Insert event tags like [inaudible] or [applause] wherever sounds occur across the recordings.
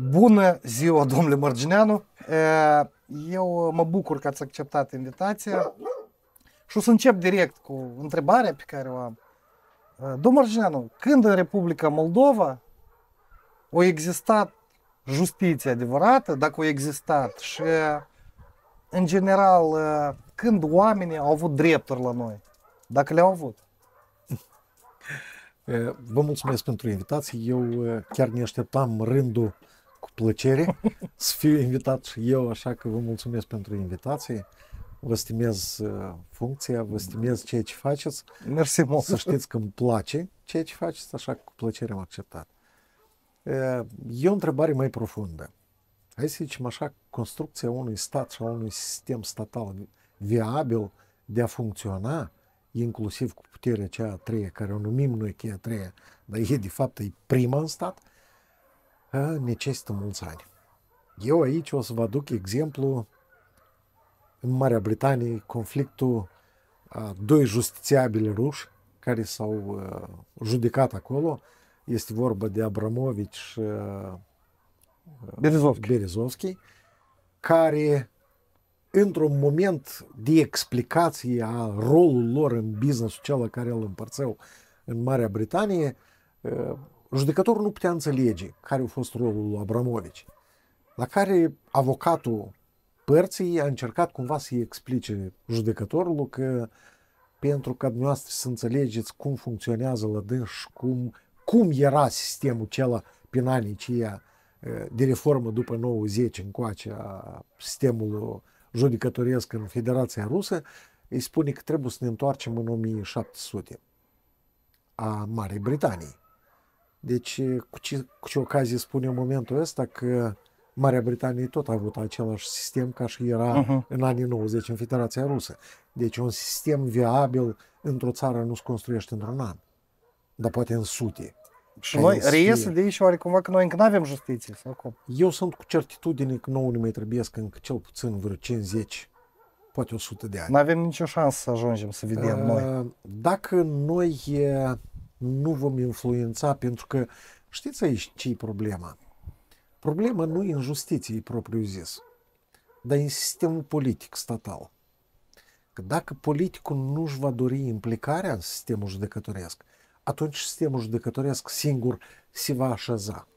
Bună ziua, domnule Mărgineanu! Eu mă bucur că ați acceptat invitația și o să încep direct cu întrebarea pe care o am. Domnul Mărgineanu, când în Republica Moldova o existat justiție adevărată, dacă o existat și, în general, când oamenii au avut drepturi la noi, dacă le-au avut? Vă mulțumesc pentru invitație. Eu chiar ne așteptam rândul cu plăcere să fiu invitat și eu, așa că vă mulțumesc pentru invitație. Vă stimez uh, funcția, vă stimez ceea ce faceți. Mersi mult. Să știți că îmi place ceea ce faceți, așa că cu plăcere am acceptat. Uh, e o întrebare mai profundă. Hai să zicem așa, construcția unui stat și a unui sistem statal viabil de a funcționa, inclusiv cu puterea cea a treia, care o numim noi cheia a treia, dar e de fapt e prima în stat, necesită mulți ani. Eu aici o să vă aduc exemplu în Marea Britanie, conflictul a doi justițiabili ruși care s-au judecat acolo. Este vorba de Abramovici și Berezovski. Berezovski, care într-un moment de explicație a rolului lor în businessul celor care îl împărțeau în Marea Britanie, judecătorul nu putea înțelege care a fost rolul lui Abramovici, la care avocatul părții a încercat cumva să-i explice judecătorului că pentru ca dumneavoastră să înțelegeți cum funcționează la dâns cum, cum era sistemul acela prin anii ceea de reformă după 90 încoace a sistemului judecătoresc în Federația Rusă, îi spune că trebuie să ne întoarcem în 1700 a Marii Britanii. Deci, cu ce, cu ce ocazie spune în momentul ăsta că Marea Britanie tot a avut același sistem ca și era uh-huh. în anii 90 în Federația Rusă. Deci un sistem viabil într-o țară nu se construiește într-un an, dar poate în sute. Și noi reiese de aici oarecum că noi încă nu avem justiție sau cum? Eu sunt cu certitudine că nouă ne mai trebuie încă cel puțin vreo 50, poate 100 de ani. Nu avem nicio șansă să ajungem să vedem uh, noi. Dacă noi uh, nu vom influența pentru că știți aici ce e problema? Problema nu e în justiție propriu zis, dar în sistemul politic statal. Că dacă politicul nu și va dori implicarea în sistemul judecătoresc, atunci sistemul judecătoresc singur se va așeza.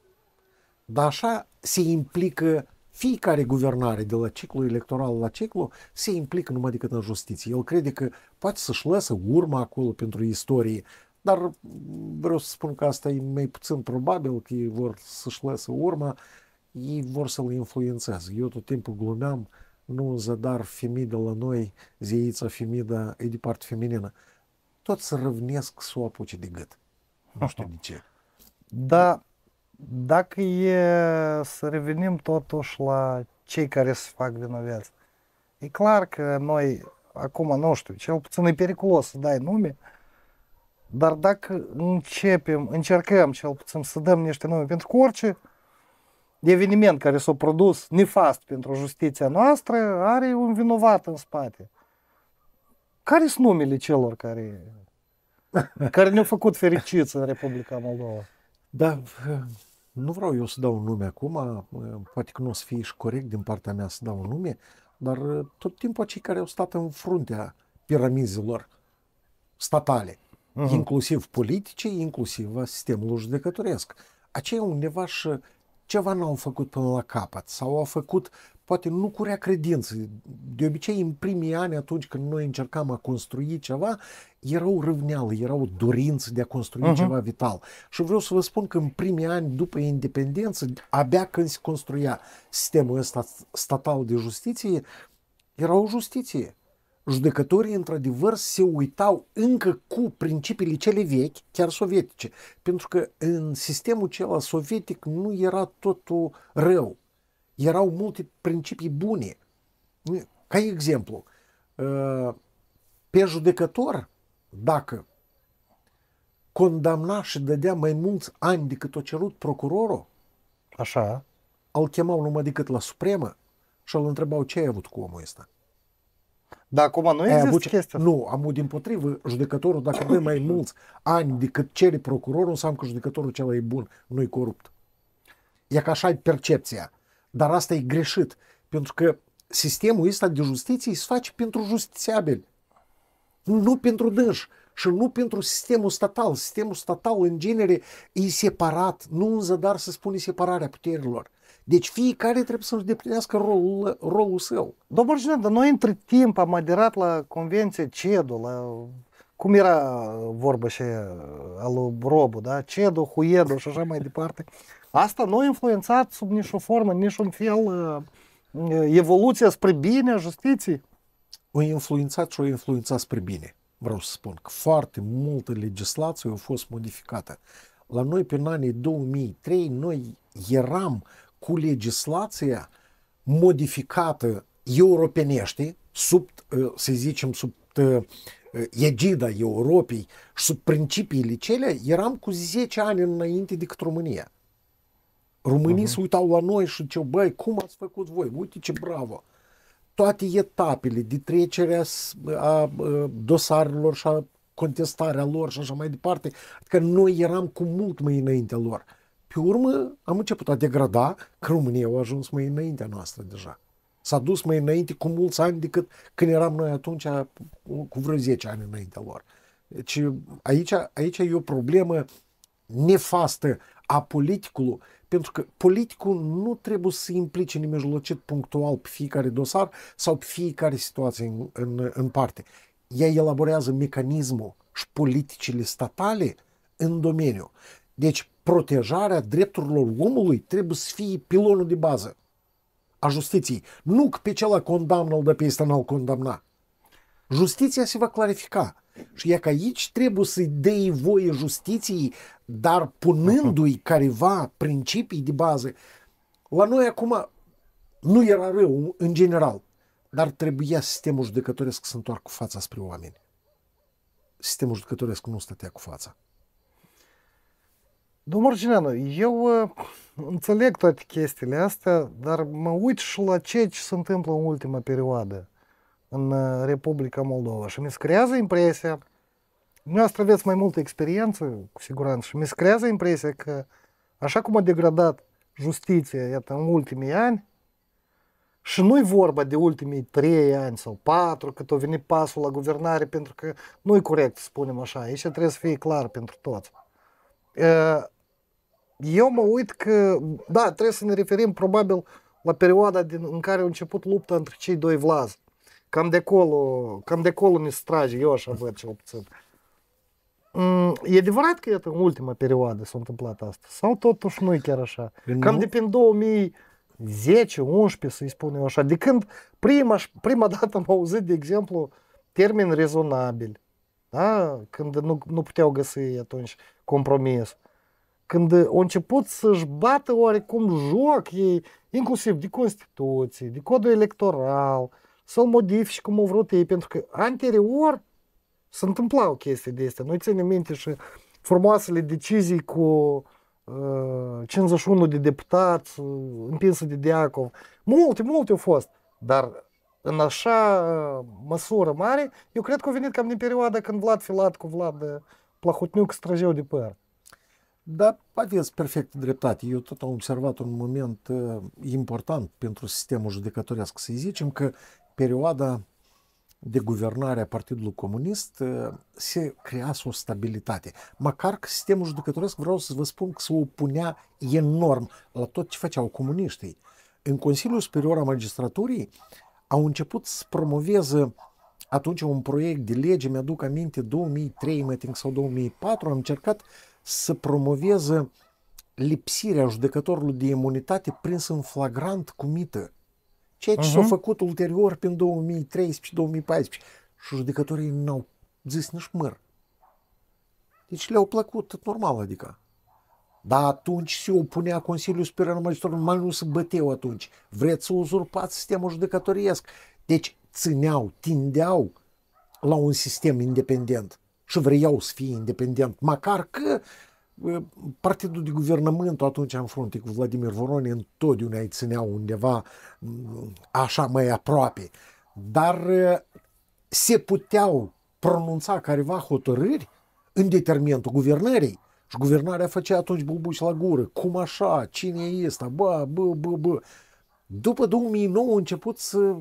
Dar așa se implică fiecare guvernare de la ciclu electoral la ciclu se implică numai decât în justiție. El crede că poate să-și lăsă urma acolo pentru istorie dar vreau să spun că asta e mai puțin probabil că ei vor să-și lăsă urma, ei vor să-l influențeze. Eu tot timpul glumeam, nu în zadar femida la noi, zeița femida, e de parte feminină. Tot să răvnesc să o apuce de gât. Nu știu de ce. Da, dacă e să revenim totuși la cei care se fac vinovați, e clar că noi, acum, nu știu, cel puțin e periculos să dai nume, uh, dar dacă începem, încercăm cel puțin să dăm niște nume pentru orice eveniment care s-a produs nefast pentru justiția noastră are un vinovat în spate. Care sunt numele celor care, [laughs] care ne-au făcut fericiți în Republica Moldova? Da, nu vreau eu să dau un nume acum, poate că nu o să fie și corect din partea mea să dau un nume, dar tot timpul cei care au stat în fruntea piramizilor statale, uh-huh. inclusiv politice, inclusiv a sistemului judecătoresc. Aceia undeva și ceva n-au făcut până la capăt sau au făcut poate nu cu rea credință. De obicei, în primii ani, atunci când noi încercam a construi ceva, erau râvneală, erau dorință de a construi uh-huh. ceva vital. Și vreau să vă spun că în primii ani după independență, abia când se construia sistemul ăsta statal de justiție, era o justiție judecătorii într-adevăr se uitau încă cu principiile cele vechi, chiar sovietice, pentru că în sistemul celălalt sovietic nu era totul rău. Erau multe principii bune. Ca exemplu, uh, pe judecător, dacă condamna și dădea mai mulți ani decât o cerut procurorul, Așa. Îl chemau numai decât la Supremă și îl întrebau ce ai avut cu omul ăsta. Dar acum nu există avut, chestia Nu, am din potrivă, judecătorul, dacă dă mai [coughs] mulți ani decât cere procurorul, înseamnă că judecătorul cel mai bun nu e corupt. E ca așa e percepția. Dar asta e greșit, pentru că sistemul ăsta de justiție se face pentru justițiabili, nu pentru dâși și nu pentru sistemul statal. Sistemul statal, în genere, e separat, nu în zadar să spune separarea puterilor. Deci fiecare trebuie să-și deplinească rolul, rolul său. Domnul Președinte, dar noi între timp am aderat la Convenție CEDO, la cum era vorba și al Robu, da? Cedo, Huedo și așa mai departe. Asta nu a influențat sub nicio formă, niciun fel uh, uh, evoluția spre bine a justiției? O influențat și o influențat spre bine. Vreau să spun că foarte multă legislație a fost modificată. La noi, prin anii 2003, noi eram cu legislația modificată europenește, sub, uh, să zicem, sub uh, uh, egida Europei și sub principiile cele, eram cu 10 ani înainte decât România. Românii uh-huh. se uitau la noi și ziceau, băi, cum ați făcut voi? Uite ce bravo! Toate etapele de trecere a, a dosarelor și a contestarea lor și așa mai departe, adică noi eram cu mult mai înaintea lor. Pe urmă am început a degrada că România a ajuns mai înaintea noastră deja. S-a dus mai înainte cu mulți ani decât când eram noi atunci, cu vreo 10 ani înaintea lor. Deci aici, aici e o problemă nefastă a politicului, pentru că politicul nu trebuie să implice nemijlocit punctual pe fiecare dosar sau pe fiecare situație în, în, în parte. Ea elaborează mecanismul și politicile statale în domeniu. Deci protejarea drepturilor omului trebuie să fie pilonul de bază a justiției. Nu că pe cel condamnă-l de pe ăsta n-al condamna. Justiția se va clarifica. Și e că aici trebuie să-i dei voie justiției, dar punându-i careva principii de bază. La noi acum nu era rău în general, dar trebuia sistemul judecătoresc să întoarcă fața spre oameni. Sistemul judecătoresc nu stătea cu fața. Domnul Margineanu, eu înțeleg toate chestiile astea, dar mă uit și la ce ce se întâmplă în ultima perioadă în Republica Moldova și mi se creează impresia, asta aveți mai multă experiență, cu siguranță, și mi se creează impresia că așa cum a degradat justiția, iată, în ultimii ani, și nu-i vorba de ultimii trei ani sau patru, că tot venit pasul la guvernare, pentru că nu-i corect să spunem așa, aici trebuie să fie clar pentru toți eu mă uit că, da, trebuie să ne referim probabil la perioada din, în care a început lupta între cei doi vlaz. Cam de acolo, cam de acolo mi se trage, eu așa văd cel puțin. Mm, e adevărat că iată, în ultima perioadă s-a întâmplat asta? Sau totuși nu e chiar așa? Nu? Cam de prin 2010, 11, să-i spun eu așa, de când prima, prima [laughs] dată am auzit, de exemplu, termen rezonabil, da? când nu, nu puteau găsi atunci compromis când au început să-și bată oarecum joc ei, inclusiv de Constituție, de codul electoral, să-l modifici cum au vrut ei, pentru că anterior se întâmplau chestii de astea. Noi ținem minte și frumoasele decizii cu uh, 51 de deputați, uh, împinsă de Deacov. Multe, multe au fost, dar în așa uh, măsură mare, eu cred că a venit cam din perioada când Vlad Filat cu Vlad uh, Plahotniuc străjeu de păr. Da, aveți perfect dreptate. Eu tot am observat un moment uh, important pentru sistemul judecătoresc. Să zicem că perioada de guvernare a Partidului Comunist uh, se crease o stabilitate. Măcar că sistemul judecătoresc, vreau să vă spun că se opunea enorm la tot ce făceau comuniștii. În Consiliul Superior a Magistraturii au început să promoveze atunci un proiect de lege, mi-aduc aminte, 2003, mă sau 2004, am încercat să promoveze lipsirea judecătorului de imunitate prins în flagrant cu mită. Ceea ce uh-huh. s-a mhm. făcut ulterior prin 2013-2014 și judecătorii n-au zis nici măr. Deci le-au plăcut, tot normal, adică. Dar atunci se opunea Consiliul Superior Magistratul, mai nu se băteau atunci. Vreți să uzurpați sistemul judecătoriesc. Deci țineau, tindeau la un sistem independent și vreau să fie independent, măcar că partidul de guvernământ atunci în frunte cu Vladimir Voronin întotdeauna îi ținea undeva mm, așa mai aproape. Dar se puteau pronunța careva hotărâri în determinantul guvernării. Și guvernarea făcea atunci bubuși la gură. Cum așa? Cine e ăsta? Bă, bă, bă, bă. După 2009 a început să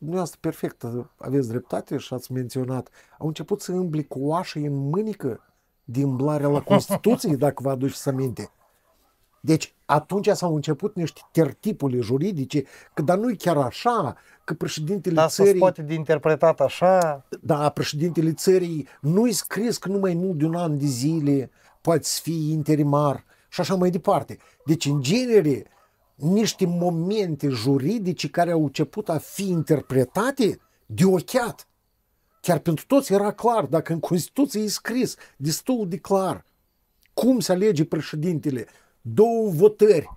dumneavoastră perfect, aveți dreptate și ați menționat, au început să îmbli cu oașă în mânică din blarea la Constituție, [laughs] dacă vă aduceți să minte. Deci atunci s-au început niște tertipuri juridice, că dar nu e chiar așa, că președintele da, țării... poate de interpretat așa... Da, președintele țării nu-i scris că numai mult de un an de zile poate fi interimar și așa mai departe. Deci, în genere, niște momente juridice care au început a fi interpretate de ochiat. Chiar pentru toți era clar, dacă în Constituție e scris destul de clar cum se alege președintele, două votări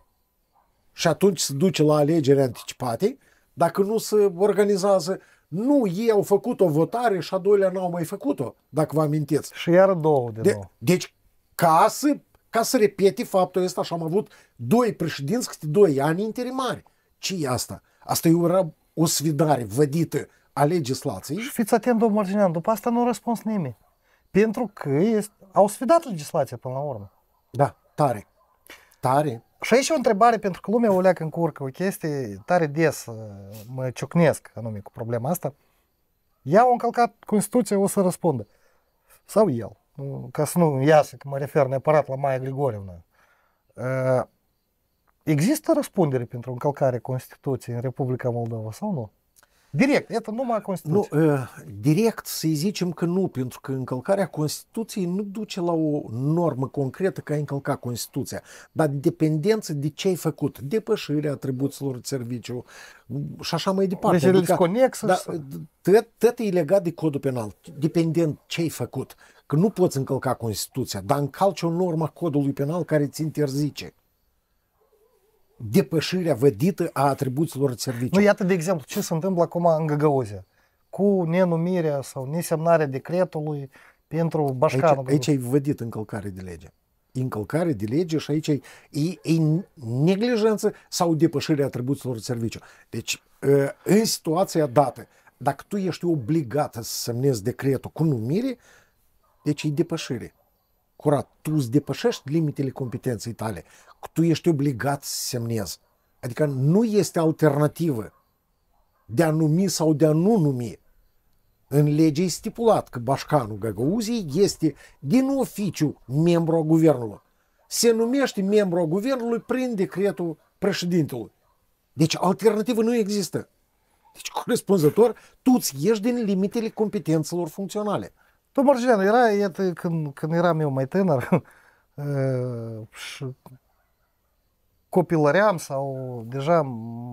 și atunci se duce la alegeri anticipate, dacă nu se organizează, nu, ei au făcut o votare și a doilea n-au mai făcut-o, dacă vă amintiți. Și iar două de, de nou. Deci, ca să ca să repete faptul ăsta și am avut doi președinți câte doi ani interimari. ce e asta? Asta e o, o sfidare vădită a legislației. Și fiți atent, domnul Marginean, după asta nu a răspuns nimeni. Pentru că este, au sfidat legislația până la urmă. Da, tare. Tare. Și aici e o întrebare, pentru că lumea o leacă în curcă, o chestie tare des, uh, mă ciocnesc anume cu problema asta. Ea a încălcat Constituția, o să răspundă. Sau el ca să nu iasă, că mă refer neapărat există răspundere pentru încălcare Constituției în Republica Moldova sau nu? Direct, este numai Constituție. Nu, direct să zicem că nu, pentru că încălcarea Constituției nu duce la o normă concretă că ai încălcat Constituția, dar dependență de ce ai făcut, depășirea atribuțiilor de serviciu și așa mai departe. Deci adică, conex, Da, tot, tot e legat de codul penal, dependent ce ai făcut, că nu poți încălca Constituția, dar încalci o normă codului penal care ți interzice depășirea vădită a atribuțiilor serviciu. Nu, iată, de exemplu, ce se întâmplă acum în Găgăuzia cu nenumirea sau nesemnarea decretului pentru Bașcanul. Aici, aici e vădit încălcare de lege. Încălcare de lege și aici e, e neglijență sau depășirea atribuțiilor de serviciu. Deci, în situația dată, dacă tu ești obligat să semnezi decretul cu numire, deci e depășire. Curat, tu îți depășești limitele competenței tale tu ești obligat să semnezi. Adică nu este alternativă de a numi sau de a nu numi. În lege e stipulat că Bașcanul Găgăuzii este din oficiu membru a guvernului. Se numește membru a guvernului prin decretul președintelui. Deci alternativă nu există. Deci corespunzător, tu îți ieși din limitele competențelor funcționale. Tu, Marcian, era, iată, când, când eram eu mai tânăr, [laughs] uh, și copilăream sau deja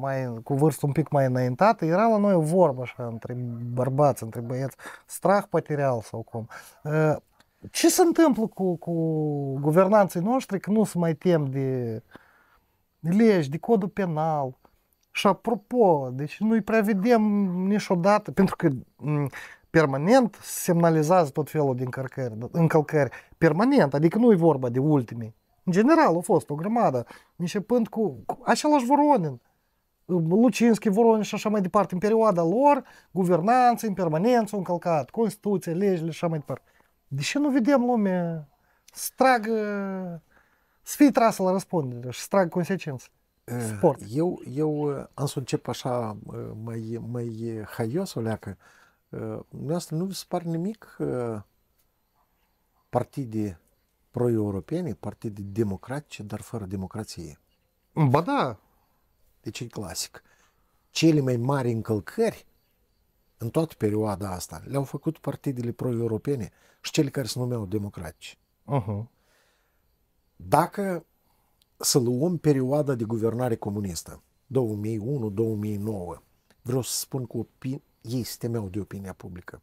mai, cu vârstă un pic mai înaintată, era la noi o vorbă așa între bărbați, între băieți, strah potereal sau cum. Ce se întâmplă cu, cu guvernanții noștri că nu se mai tem de legi, de codul penal? Și apropo, deci nu-i prea vedem niciodată, pentru că permanent semnalizează tot felul de încălcări, încălcări permanent, adică nu e vorba de ultimii în general, a fost o grămadă, începând cu, cu același Voronin, Lucinski, Voronin și așa mai departe, în perioada lor, guvernanță, în permanență, încălcat, Constituție, legile și așa mai departe. De ce nu vedem lumea să tragă, să fie trasă la răspundere și să tragă consecințe? Sport. Eu, eu am să încep așa mai, mai haios o leacă. asta, nu vi se pare nimic partide pro pro-europene, partide democratice, dar fără democrație. Ba da! Deci e clasic. Cele mai mari încălcări în toată perioada asta le-au făcut partidele pro-europene și cele care se numeau democratice. Uh-huh. Dacă să luăm perioada de guvernare comunistă, 2001-2009, vreau să spun că opin- ei se de opinia publică.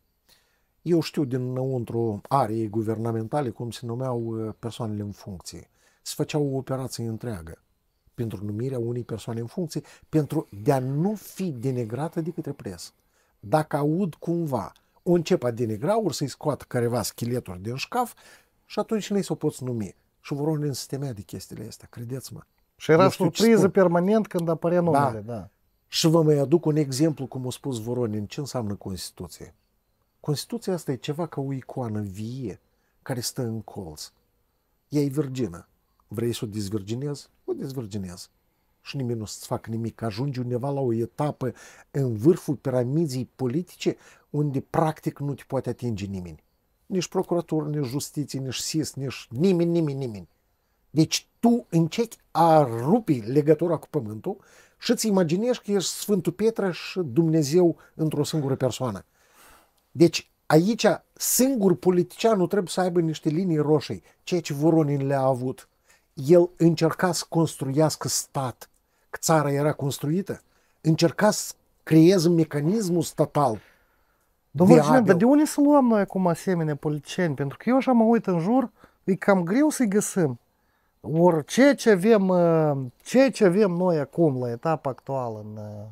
Eu știu dinăuntru ariei guvernamentale, cum se numeau uh, persoanele în funcție. Se făcea o operație întreagă pentru numirea unei persoane în funcție, pentru de a nu fi denigrată de către presă. Dacă aud cumva, o încep a denigra, ori să-i scoată careva scheleturi din șcaf și atunci nu-i s-o poți numi. Și vor în sistemea de chestiile astea, credeți-mă. Și era surpriză permanent când apărea da. numele, da. da. Și vă mai aduc un exemplu, cum a spus Voronin, ce înseamnă Constituție. Constituția asta e ceva ca o icoană vie care stă în colț. Ea e virgină. Vrei să o dezvirginezi? O dezvirginezi. Și nimeni nu-ți fac nimic. Ajungi undeva la o etapă în vârful piramidii politice unde practic nu te poate atinge nimeni. Nici procurator, nici justiție, nici SIS, nici nimeni, nimeni, nimeni. Deci tu începi a rupi legătura cu pământul și îți imaginești că ești Sfântul Petre și Dumnezeu într-o singură persoană. Deci aici singur politicianul trebuie să aibă niște linii roșii, ceea ce Voronin le-a avut. El încerca să construiască stat, că țara era construită, încerca să creeze mecanismul statal Domnul Cine, dar de unde să luăm noi acum asemenea politicieni? Pentru că eu așa mă uit în jur, e cam greu să-i găsim. Ori ce ce avem, uh, ceea ce avem noi acum, la etapa actuală în uh,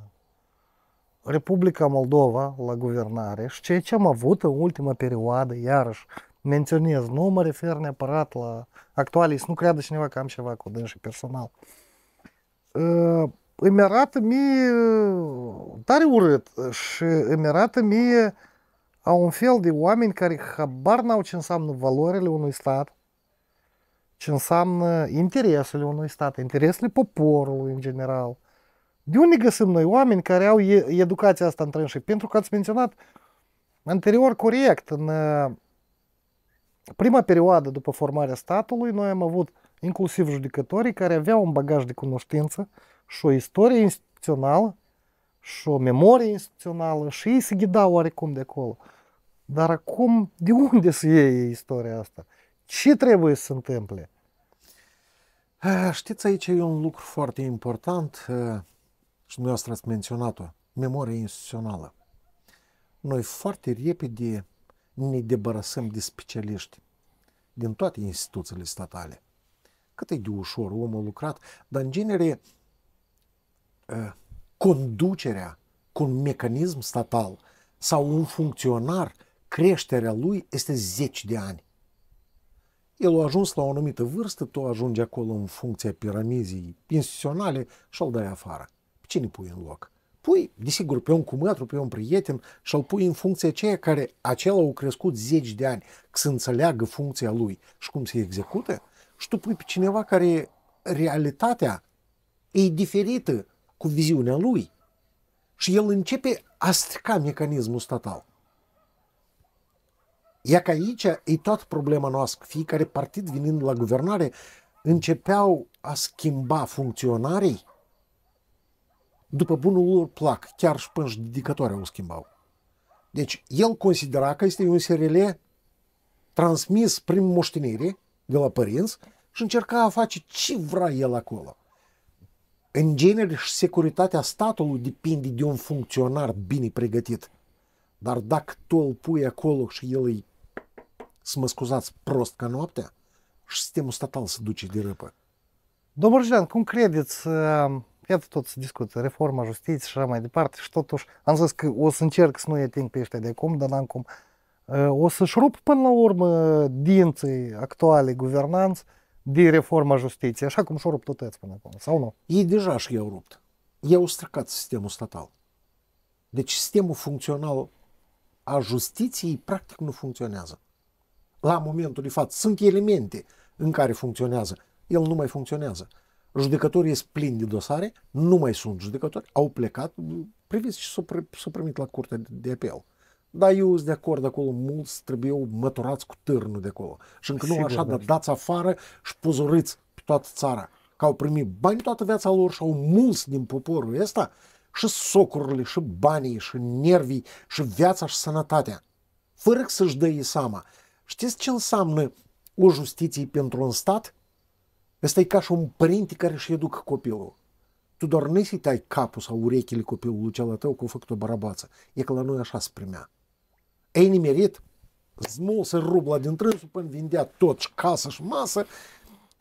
Republica Moldova la guvernare și ceea ce am avut în ultima perioadă, iarăși menționez, nu mă refer neapărat la actualii, să nu creadă cineva că am ceva cu dânsii personal. Ă, îmi arată mie tare urât și îmi arată mie a un fel de oameni care habar n-au ce înseamnă valorile unui stat, ce înseamnă interesele unui stat, interesele poporului în general – de unde găsim noi oameni care au educația asta întrânșă? Pentru că ați menționat anterior corect, în uh, prima perioadă după formarea statului, noi am avut inclusiv judecătorii care aveau un bagaj de cunoștință și o istorie instituțională și o memorie instituțională și ei se ghidau oarecum de acolo. Dar acum, de unde să iei istoria asta? Ce trebuie să se întâmple? Ah, știți, aici e un lucru foarte important. Uh, și dumneavoastră ați menționat-o, memoria instituțională. Noi foarte repede ne debărăsăm de specialiști din toate instituțiile statale. Cât e de ușor, omul lucrat, dar în genere ă, conducerea cu un mecanism statal sau un funcționar, creșterea lui este zeci de ani. El a ajuns la o anumită vârstă, tu ajungi acolo în funcția piramizii instituționale și îl dai afară. Cine ne pui în loc? Pui, desigur, pe un cumătru, pe un prieten și îl pui în funcție aceea care acela au crescut zeci de ani, să înțeleagă funcția lui și cum se execută, și tu pui pe cineva care realitatea e diferită cu viziunea lui. Și el începe a strica mecanismul statal. Iar că aici e toată problema noastră. Fiecare partid venind la guvernare începeau a schimba funcționarii după bunul lor plac, chiar și până și dedicatoarea o schimbau. Deci el considera că este un SRL transmis prin moștenire de la părinți și încerca a face ce vrea el acolo. În genere și securitatea statului depinde de un funcționar bine pregătit. Dar dacă tu îl pui acolo și el îi, să mă scuzați, prost ca noaptea, și sistemul statal se duce de răpă. Domnul Jean, cum credeți, uh Iată tot se discută, reforma justiției și așa mai departe și totuși am zis că o să încerc să nu e timp pe ăștia de acum, dar n-am cum. O să-și rup până la urmă dinții actuale guvernanți de reforma justiției, așa cum și o rupt tot până acum, sau nu? Ei deja și i-au rupt. I-au stricat sistemul statal. Deci sistemul funcțional a justiției practic nu funcționează. La momentul de fapt, sunt elemente în care funcționează. El nu mai funcționează judecătorii sunt plini de dosare, nu mai sunt judecători, au plecat, priviți și s-au s-o primit la curtea de apel. Da, eu sunt de acord acolo, mulți trebuiau măturați cu târnul de acolo. Și încă nu așa, dar dați afară și puzoriți pe toată țara. Că au primit bani toată viața lor și au mulți din poporul ăsta și socurile, și banii, și nervii, și viața, și sănătatea. Fără să-și dă ei seama. Știți ce înseamnă o justiție pentru un stat? Ăsta e ca și un părinte care își educă copilul. Tu doar nu-i să-i tai capul sau urechile copilului celălalt tău că a făcut o barabață. E că la noi așa se primea. Ei nimerit, zmul smulse rubla din trânsul până vindea tot și casă și masă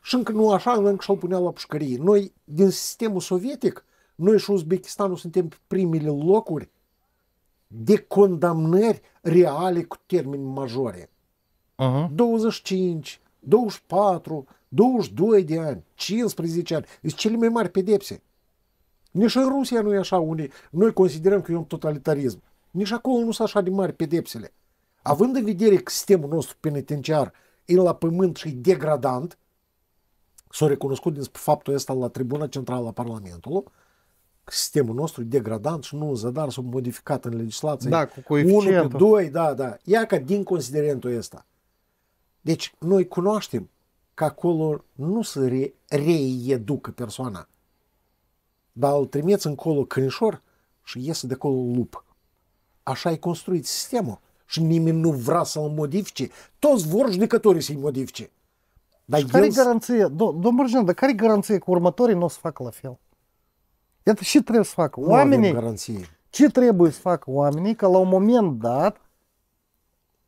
și încă nu așa, încă și-l punea la pușcărie. Noi, din sistemul sovietic, noi și Uzbekistanul suntem primele locuri de condamnări reale cu termeni majore. Uh-huh. 25, 24, 22 de ani, 15 ani, sunt cele mai mari pedepse. Nici în Rusia nu e așa unii, noi considerăm că e un totalitarism. Nici acolo nu sunt așa de mari pedepsele. Având în vedere că sistemul nostru penitenciar e la pământ și degradant, s-a recunoscut din faptul ăsta la Tribuna Centrală a Parlamentului, sistemul nostru e degradant și nu în zadar a modificat în legislație. Da, cu coeficientul. 1 pe 2, da, da. Ia ca din considerentul ăsta. Deci, noi cunoaștem că acolo nu se re, reeducă persoana, dar îl trimiți încolo cânișor și iese de acolo lup. Așa e construit sistemul și nimeni nu vrea să-l modifice. Toți vor judecătorii să-i modifice. Dar și el... care garanție, domnul Bărjan, dar care garanție că următorii nu o să facă la fel? Iată, și trebuie să facă? Oamenii, nu avem garanție. Ce trebuie să facă oamenii? Că la un moment dat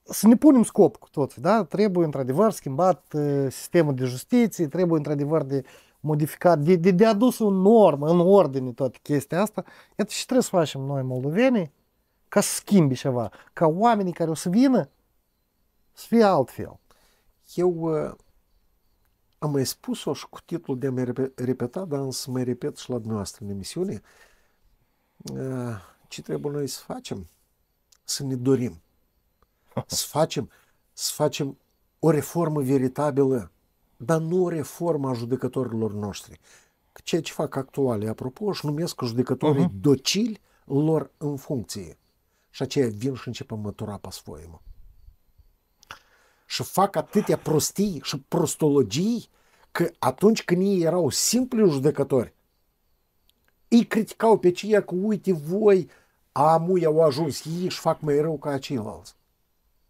să ne punem scop cu toți, da? Trebuie într-adevăr schimbat uh, sistemul de justiție, trebuie într-adevăr de modificat, de, de, de adus în normă, în ordine toată chestia asta. Iată și trebuie să facem noi moldovenii ca să schimbi ceva, ca oamenii care o să vină să fie altfel. Eu uh, am mai spus-o și cu titlul de a mai repeta, dar să mai repet și la dumneavoastră în emisiune, uh, ce trebuie noi să facem? Să ne dorim să facem, să facem o reformă veritabilă, dar nu o reformă a judecătorilor noștri. Ceea ce fac actuale, apropo, își numesc judecătorii uh-huh. docili lor în funcție. Și aceia vin și începem mătura pe Și fac atâtea prostii și prostologii că atunci când ei erau simpli judecători, ei criticau pe cei că uite voi, amuia au ajuns, ei își fac mai rău ca ceilalți.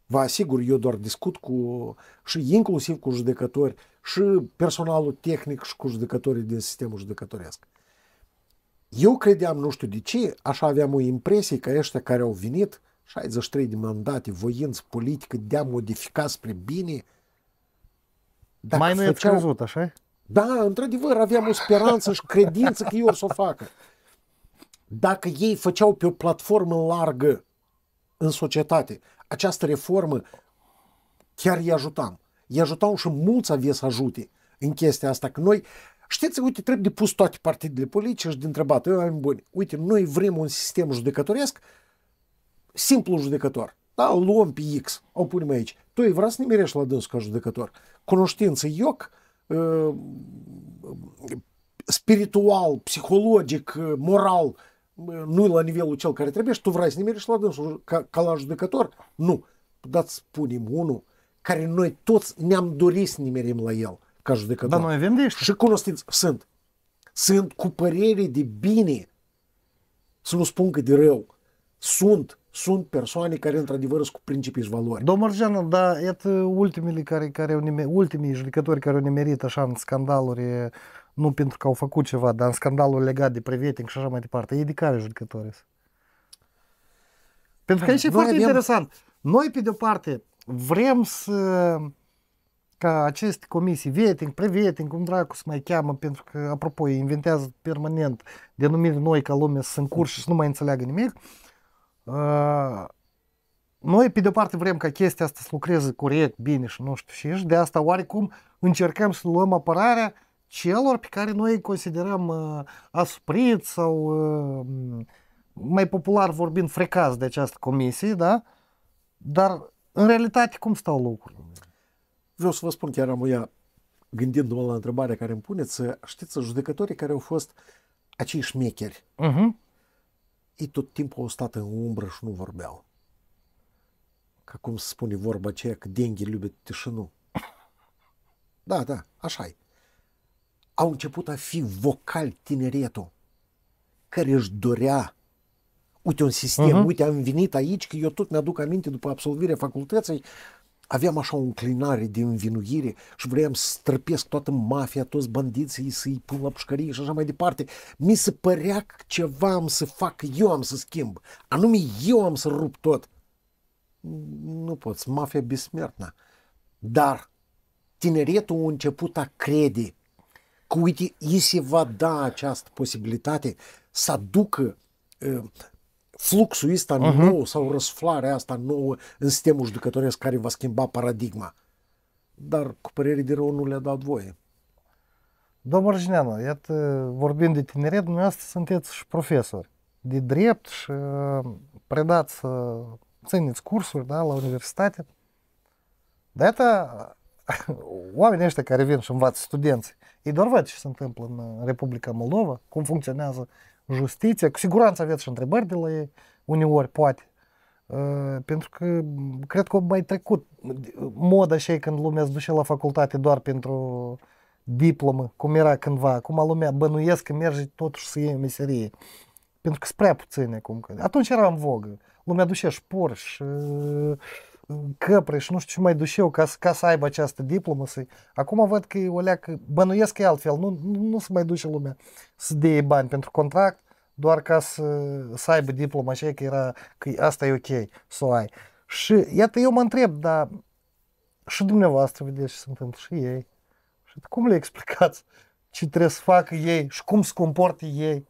Vă asigur, eu doar discut cu și inclusiv cu judecători și personalul tehnic și cu judecătorii din sistemul judecătoresc. Eu credeam, nu știu de ce, așa aveam o impresie că ăștia care au venit, 63 de mandate, voință politică de a modifica spre bine, dacă Mai nu făceau... ați crezut, așa Da, într-adevăr, aveam o speranță și credință că eu o să o facă. Dacă ei făceau pe o platformă largă în societate, această reformă chiar îi ajutam. Îi ajutau și mulți avea să ajute în chestia asta. Că noi, știți, uite, trebuie de pus toate partidele politice și de întrebat, Eu am buni, uite, noi vrem un sistem judecătoresc simplu judecător. Da, o luăm pe X, o punem aici. Tu îi vrea să nimerești la dânsul ca judecător. Cunoștință ioc, ă, spiritual, psihologic, moral, nu la nivelul cel care trebuie și tu vrei să ne mergi la dânsul ca, ca la judecător? Nu. Dați spunem unul care noi toți ne-am dorit să ne merim la el ca judecător. Dar noi avem de Și cunoștinți sunt. Sunt cu părere de bine, să nu spun că de rău. Sunt sunt persoane care într-adevăr sunt cu principii și valori. Domnul Argeanu, da, iată ultimii care, care au nimerit, ultimii judecători care au nimerit așa în scandaluri nu pentru că au făcut ceva, dar în scandalul legat de preveting și așa mai departe. Ei de care judecători sunt? Pentru că aici e foarte avem... interesant. Noi, pe de-o parte, vrem să ca aceste comisii, vieting, preveting, cum dracu se mai cheamă, pentru că, apropo, inventează permanent denumiri noi ca lumea să se încurci și să nu mai înțeleagă nimic. Uh, noi, pe de-o parte, vrem ca chestia asta să lucreze corect, bine și nu știu și, de asta oarecum încercăm să luăm apărarea celor pe care noi îi considerăm uh, aspriți sau uh, mai popular vorbind frecați de această comisie, da? Dar în realitate cum stau lucrurile? Vreau să vă spun chiar am ea, gândindu-mă la întrebarea care îmi puneți, știți, judecătorii care au fost acei șmecheri, uh-huh. ei tot timpul au stat în umbră și nu vorbeau. Ca cum se spune vorba aceea că denghii iubit tișinu. [laughs] Da, da, așa e au început a fi vocal tineretul care își dorea uite un sistem, uh-huh. uite am venit aici, că eu tot mi-aduc aminte după absolvirea facultății, aveam așa o înclinare de învinuire și vreau să străpesc toată mafia, toți bandiții, să-i pun la pușcărie și așa mai departe. Mi se părea că ceva am să fac, eu am să schimb, anume eu am să rup tot. Nu poți, mafia bismertna Dar tineretul a început a crede că uite, îi se va da această posibilitate să aducă fluxul ăsta uh-huh. nou sau răsflarea asta nouă în sistemul judecătoresc care va schimba paradigma. Dar cu părere de rău nu le-a dat voie. Domnul Răjneanu, iată, vorbind de tineret, dumneavoastră sunteți și profesori de drept și predați, țineți cursuri da, la universitate. Dar iată, [laughs] oamenii ăștia care vin și învață studenți, ei doar văd ce se întâmplă în Republica Moldova, cum funcționează justiția. Cu siguranță aveți și întrebări de la ei, uneori poate. Pentru că cred că mai trecut moda și când lumea se duce la facultate doar pentru diplomă, cum era cândva. Acum lumea bănuiesc că merge totuși să iei o meserie. Pentru că sunt prea puține acum. Atunci era în vogă. Lumea duce și por și căpre și nu știu ce mai duc eu ca, ca să aibă această diplomă. Să Acum văd că o leac, bănuiesc că e altfel, nu, nu, nu se mai duce lumea să dea bani pentru contract, doar ca să, să aibă diploma și că era, că asta e ok să o ai. Și iată, eu mă întreb, dar și dumneavoastră vedeți ce se întâmplă și ei. Și cum le explicați ce trebuie să facă ei și cum se comportă ei?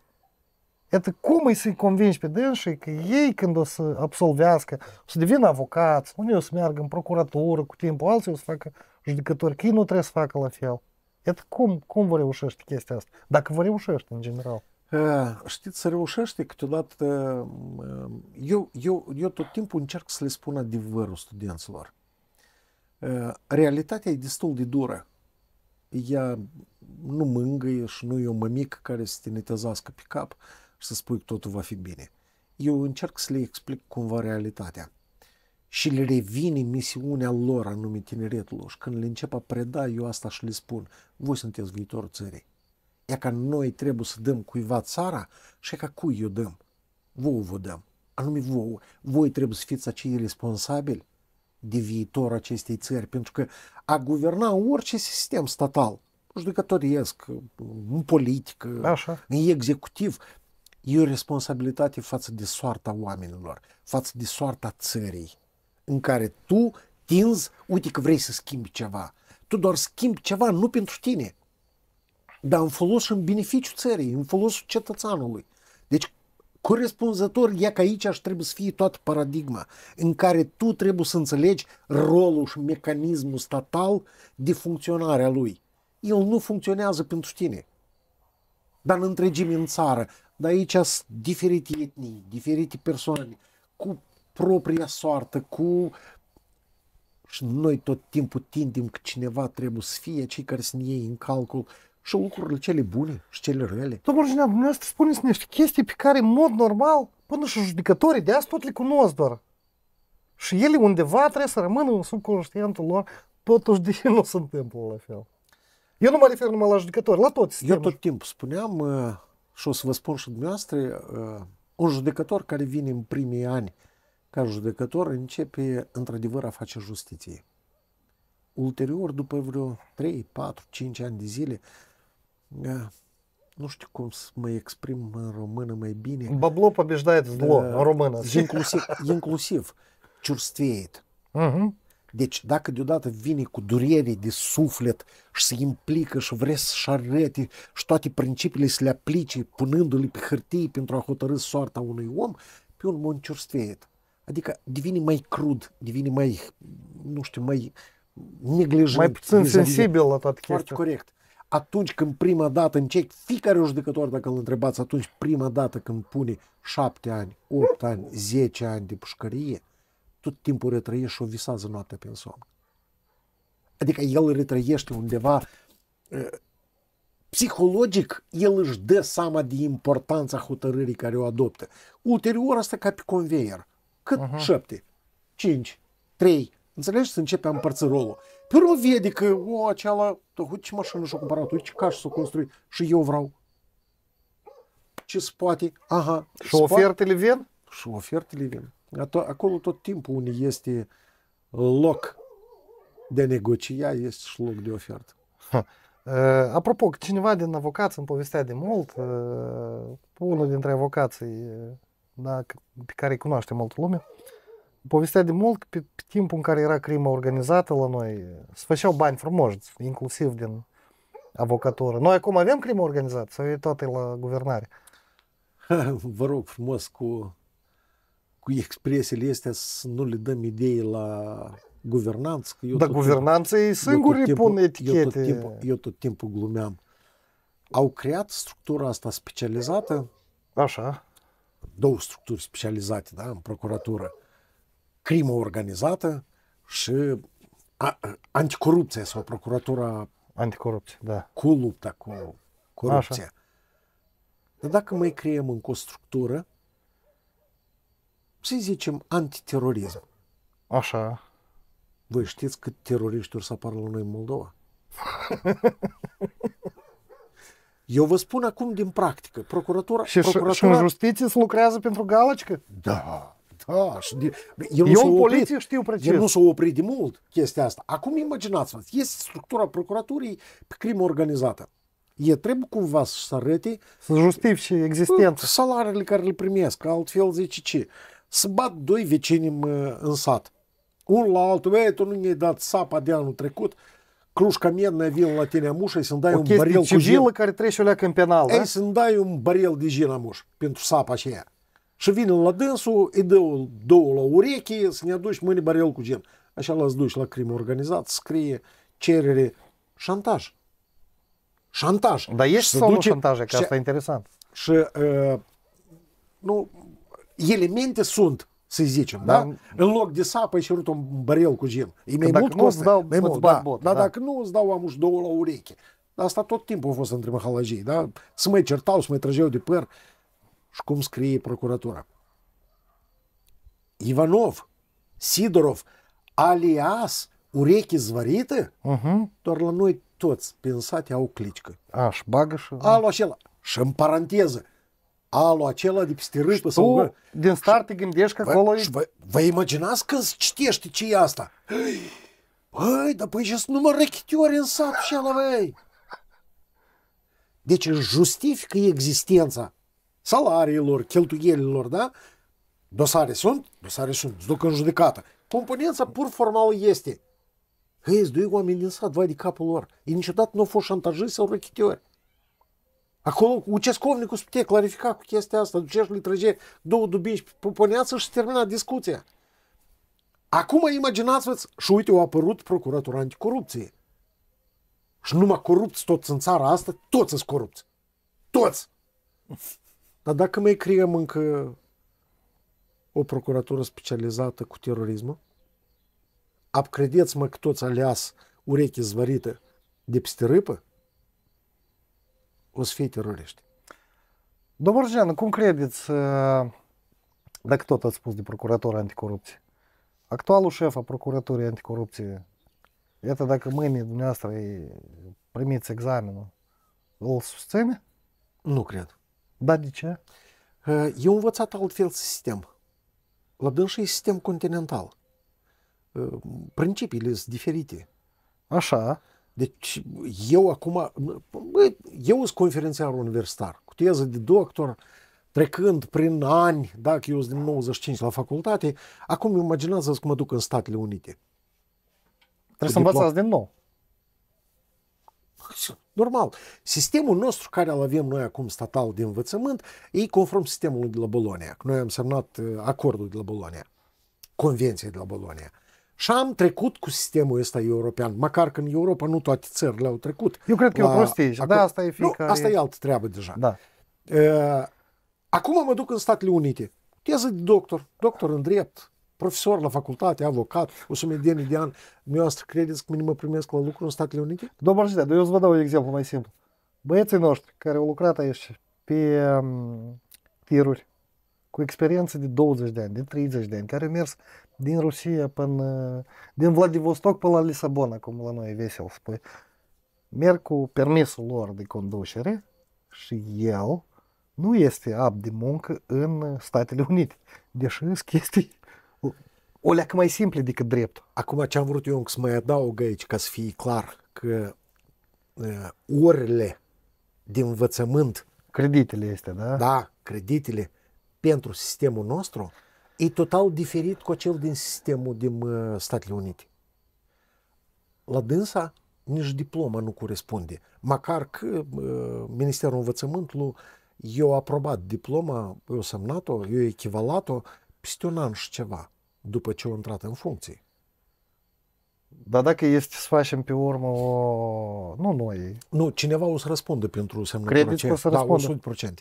Iată, cum îi să-i convingi pe dânsii că ei când o să absolvească, o să devină avocați, unii o să meargă în procuratură cu timpul, alții o să facă judecători, că ei nu trebuie să facă la fel. Iată, cum, cum vă reușește chestia asta? Dacă vă reușește, în general. Știți, să reușește câteodată... Eu, eu, eu tot timpul încerc să le spun adevărul studenților. Realitatea e destul de dură. Ea nu mângâie și nu e o mămică care să te netezească pe cap și să spui că totul va fi bine. Eu încerc să le explic cumva realitatea și le revine misiunea lor anume tineretului și când le încep a preda, eu asta și le spun, voi sunteți viitorul țării. E ca noi trebuie să dăm cuiva țara și e ca cui eu dăm. Vouă vă dăm. Anume vouă. Voi trebuie să fiți acei responsabili de viitor acestei țări, pentru că a guverna orice sistem statal, judecătoriesc, în politică, Așa. în executiv, E o responsabilitate față de soarta oamenilor, față de soarta țării, în care tu tinzi, uite că vrei să schimbi ceva. Tu doar schimbi ceva, nu pentru tine, dar în folos și în beneficiu țării, în folosul cetățeanului. Deci, corespunzător, ia că aici aș trebui să fie toată paradigma în care tu trebuie să înțelegi rolul și mecanismul statal de funcționare lui. El nu funcționează pentru tine. Dar în întregime în țară dar aici sunt diferite etnii, diferite persoane, cu propria soartă, cu... Și noi tot timpul tindem că cineva trebuie să fie cei care să ne iei în calcul și lucrurile cele bune și cele rele. Domnul Junior, dumneavoastră spuneți niște chestii pe care, în mod normal, până și judecătorii de azi tot le cunosc doar. Și ele undeva trebuie să rămână în subconștientul lor, totuși de ce nu se întâmplă la fel. Eu nu mă refer numai la judecători, la toți. Eu tot timpul spuneam, uh, și o să vă spun și dumneavoastră, uh, un judecător care vine în primii ani ca judecător începe într-adevăr a face justiție. Ulterior, după vreo 3, 4, 5 ani de zile, uh, nu știu cum să mă exprim în română mai bine. Bablo побеждает зло în română. Inclusiv, inclusiv чувствует. Uh-huh. Mhm. Deci dacă deodată vine cu durere de suflet și se implică și vrea să-și arete și toate principiile să le aplice punându-le pe hârtie pentru a hotărâ soarta unui om, pe un monciurstveet. Adică devine mai crud, devine mai, nu știu, mai neglijent. Mai puțin sensibil la toate chestia. Foarte corect atunci când prima dată încerc, fiecare judecător, dacă îl întrebați atunci, prima dată când pune șapte ani, opt ani, zece ani de pușcărie, tot timpul retrăiește și o visează noaptea prin somn. Adică el retrăiește undeva psihologic, el își dă seama de importanța hotărârii care o adoptă. Ulterior asta ca pe conveier. Cât uh-huh. șapte, cinci, trei, înțelegi? Să începe a împărți rolul. Pe urmă vede că, adică, o, acela, uite ce mașină și-o cumpărat, uite ce caș s-o construit și eu vreau. Ce se poate? Aha. Și ofertele vin? Și ofertele vin. Acolo tot timpul unde este loc de negocia, este și loc de ofertă. Uh, Apropo, cineva din avocați îmi povestea de mult, eh, unul dintre avocații eh, da, pe care îi cunoaște multă lume, povestea de mult pe, pe timpul în care era crimă organizată la noi, se făceau bani frumoși, inclusiv din avocatură. Noi acum avem crimă organizată sau e toată la guvernare? [laughs] Vă rog frumos cu cu expresiile astea să nu le dăm idei la guvernanță. Că eu Dar guvernanței singuri timpul, pun etichete. Eu tot, timpul, eu tot timpul glumeam. Au creat structura asta specializată. Așa. Două structuri specializate, da, în procuratură. Crimă organizată și a, anticorupție sau procuratura anticorupție, da. cu lupta cu corupția. Așa. Dar dacă mai creăm încă o structură să zicem, antiterorism. Așa. Voi știți cât teroriști să apară la noi în Moldova? [laughs] Eu vă spun acum din practică. Procuratura... Și, procuratura... și în justiție se lucrează pentru galăcică? Da, da. de... Eu, nu Eu în poliție știu precis. Eu nu s-o opri de mult chestia asta. Acum imaginați-vă, este structura procuraturii pe crimă organizată. E trebuie cumva să arăte... Să justifice existența. Salariile care le primesc, altfel zice ce să bat doi vecini în sat. Unul la altul, ei, tu nu mi-ai dat sapa de anul trecut, Cluj Camienna vin la tine amușă și să-mi dai o un baril cu jin. care trece o leacă în penal, Ei, da? să-mi dai un baril de jin amuș pentru sapa aceea. Și vine la dânsul, îi dă două la ureche, să ne aduci mâine baril cu jin. Așa l-ați duci la crimă organizat, scrie cerere șantaj. Șantaj. Dar ești sau duce... nu șantaje, că asta e interesant. Și, uh, nu, elemente sunt, să zicem, da? da? În loc de sapă, ai cerut un barel cu gel. E mai mult costă, dau, mai mult, da. Bot, da. dacă nu, îți dau amuși două la ureche. Asta tot timpul a fost între mahalajii, da? Să mai certau, să mai trăgeau de păr. Și cum scrie procuratura? Ivanov, Sidorov, alias urechi zvarite, uh-huh. Mhm. doar la noi toți, pensate au clicică. A, și bagă și... Alu Și în paranteză, Alu, acela de peste râșpă sau, bă, din start te gândești că vă, acolo e... Vă, vă imaginați că citești ce e asta? Băi, dar păi și numai rechitiori în sat și ala, băi. Deci își justifică existența salariilor, cheltuielilor, da? Dosare sunt? Dosare sunt. Îți duc în judecată. Componența pur formală este. Hei, îți dui oameni din sat, vai de capul lor. Ei niciodată nu au fost șantajiți sau rechitiori. Acolo Ucescovnicul putea clarifica cu chestia asta, ducești lui trăge două dubini și propuneați și termina discuția. Acum imaginați-vă și uite, au apărut procuratura anticorupție. Și numai corupți toți în țara asta, toți sunt corupți. Toți! Dar dacă mai creăm încă o procuratură specializată cu terorismul, ap credeți-mă că toți aleas urechi zvărite de peste râpă, o să fie teroriști. Domnul Rugeanu, cum credeți, uh, dacă tot ați spus de procuratura anticorupție, actualul șef a procuraturii anticorupție, iată dacă mâine dumneavoastră primiți examenul, îl susține? Nu cred. Da, de ce? Uh, Eu învățat altfel sistem. La dânsă e sistem continental. Uh, principiile sunt diferite. Așa. Deci eu acum, eu sunt conferențiar universitar, cu teză de doctor, trecând prin ani, dacă eu sunt din 95 la facultate, acum imaginează-ți că mă duc în Statele Unite. Trebuie să învățați din nou. Normal. Sistemul nostru care îl avem noi acum statal de învățământ e conform sistemului de la Bolonia. Noi am semnat uh, acordul de la Bolonia, convenția de la Bolonia. Și am trecut cu sistemul ăsta european, măcar că în Europa nu toate țările au trecut. Eu cred că la... e o prostie și da, asta e fiecare... Nu, asta e altă treabă deja. Da. Uh, acum mă duc în Statele Unite. Teză de doctor, doctor în drept, profesor la facultate, avocat, o sumedenie de ani. Dumneavoastră credeți că mă primesc la lucru în Statele Unite? Domnul Dar eu îți vă dau un exemplu mai simplu. Băieții noștri care au lucrat aici pe um, tiruri, cu experiență de 20 de ani, de 30 de ani, care au mers din Rusia până, din Vladivostok până la Lisabona, cum la noi e vesel spui. Merg cu permisul lor de conducere și el nu este ab de muncă în Statele Unite, deși sunt chestii o leacă mai simple decât drept. Acum ce am vrut eu să mai adaug aici, ca să fie clar, că uh, orele de învățământ. Creditele este, da? Da, creditele pentru sistemul nostru e total diferit cu cel din sistemul din Statele Unite. La dânsa nici diploma nu corespunde. Macar că Ministerul Învățământului eu aprobat diploma, eu semnat-o, eu echivalat-o peste un an și ceva după ce au intrat în funcție. Dar dacă este să facem pe urmă o... Nu noi. Nu, cineva o să răspundă pentru semnătura Credeți că o să da, răspundă? Da, 100%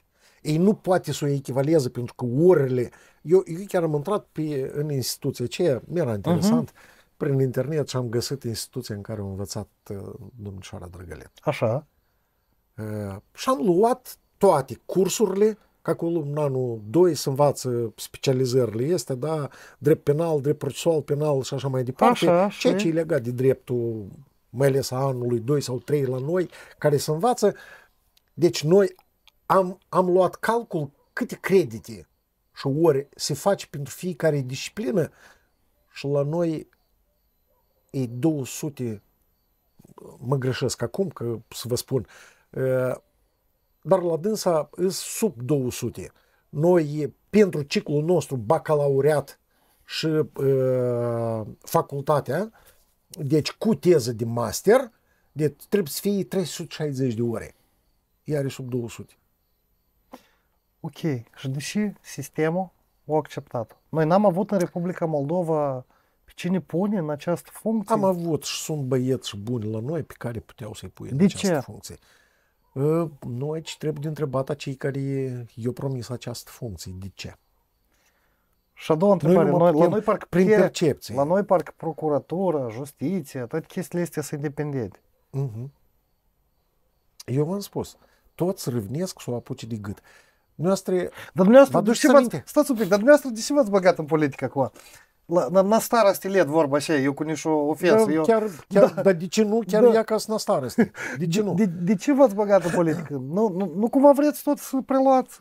ei nu poate să o echivaleze pentru că orele... Eu, eu chiar am intrat pe, în instituția aceea, mi-era mhm. interesant, uh-huh. prin internet și am găsit instituția în care am învățat uh, domnișoara Drăgălet. Așa. Uh, și am luat toate cursurile, ca acolo în anul 2 se învață specializările este, da, drept penal, drept procesual penal și așa mai departe, așa, așa. ceea ce e legat de dreptul, mai ales a anului 2 sau 3 la noi, care se învață. Deci noi am, am luat calcul câte credite și ore se face pentru fiecare disciplină și la noi e 200, mă greșesc acum că să vă spun, eh, dar la dânsa e sub 200. Noi, pentru ciclul nostru bacalaureat și eh, facultatea, deci cu teză de master, deci trebuie să fie 360 de ore. Iar e sub 200 ok, și deși sistemul a acceptat. Noi n-am avut în Republica Moldova pe cine pune în această funcție? Am avut și sunt băieți și buni la noi pe care puteau să-i pui în De această ce? funcție. Ă, noi ce trebuie de întrebat cei care i-au promis această funcție. De ce? Și a doua întrebare, noi, noi, la noi parcă prin percepție. La noi parcă procuratura, justiție, toate chestiile astea sunt independente. Uh-huh. Eu v-am spus, toți râvnesc să o apuce de gât. Dumneavoastră, dar dumneavoastră, vă ce v stați un pic, dar dumneavoastră de ce v-ați băgat în politică acum? La, la, la staroste let vorba așa, eu cu nicio ofensă. Da, eu... Chiar, chiar, da. Dar de ce nu? Chiar da. ia ca la staroste. De ce nu? De, de ce v-ați băgat în politică? Nu, nu, nu cumva vreți tot să preluați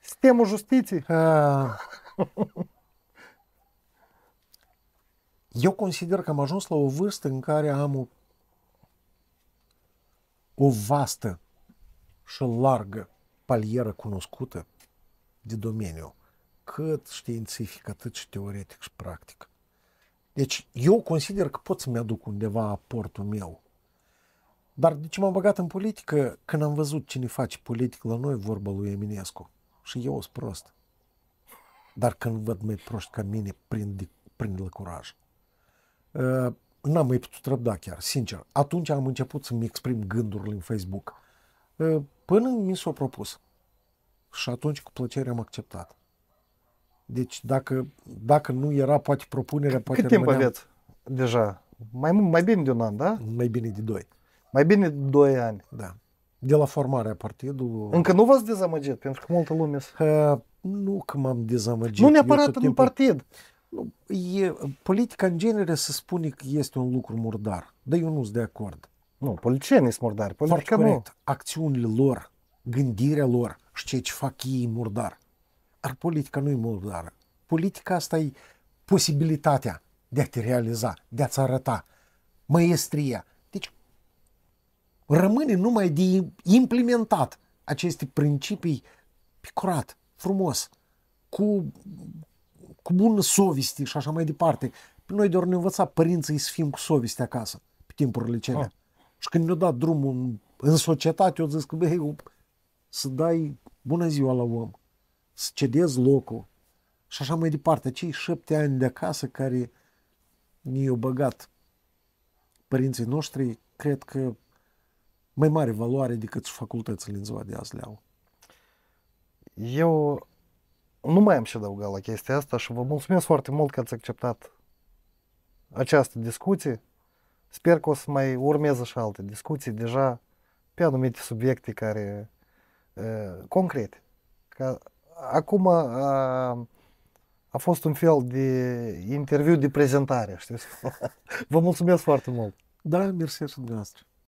sistemul justiției? Eu consider că am ajuns la o vârstă în care am o, o vastă și largă palieră cunoscută de domeniu, cât științific, atât și teoretic și practic. Deci eu consider că pot să-mi aduc undeva aportul meu. Dar de ce m-am băgat în politică? Când am văzut cine face politic la noi, vorba lui Eminescu. Și eu sunt prost. Dar când văd mai proști ca mine, prind, prind la curaj. Uh, n-am mai putut răbda chiar, sincer. Atunci am început să-mi exprim gândurile în Facebook. Uh, Până mi s-a propus. Și atunci cu plăcere am acceptat. Deci dacă, dacă nu era poate propunerea, poate Cât rămâneam... timp aveți deja? Mai, mai bine de un an, da? Mai bine de doi. Mai bine de doi ani. Da. De la formarea partidului... Încă nu v-ați dezamăgit? Pentru că multă lume... Uh, nu că m-am dezamăgit. Nu neapărat în timpul... partid. Nu, e, politica în genere se spune că este un lucru murdar, dar eu nu sunt de acord. Nu, politicienii sunt murdari. Politica Foarte corect. Nu. Acțiunile lor, gândirea lor și ceea ce fac ei murdar. Dar politica nu e murdară. Politica asta e posibilitatea de a te realiza, de a-ți arăta măiestria. Deci rămâne numai de implementat aceste principii pe curat, frumos, cu, cu bună soviste și așa mai departe. Noi doar ne învăța părinții să fim cu soviste acasă, pe timpurile cele. Ah. Și când mi-a dat drumul în, în societate, eu zis că, băi, să dai bună ziua la om, să cedezi locul și așa mai departe. Cei șapte ani de acasă care ne-au băgat părinții noștri, cred că mai mare valoare decât și facultățile în ziua de azi le au. Eu nu mai am ce adăugat la chestia asta și vă mulțumesc foarte mult că ați acceptat această discuție. Sper că o să mai urmeze și alte discuții deja pe anumite subiecte care uh, concrete. Că acum a, a fost un fel de interviu de prezentare, știți? Vă mulțumesc foarte mult! Da, mersi și dumneavoastră!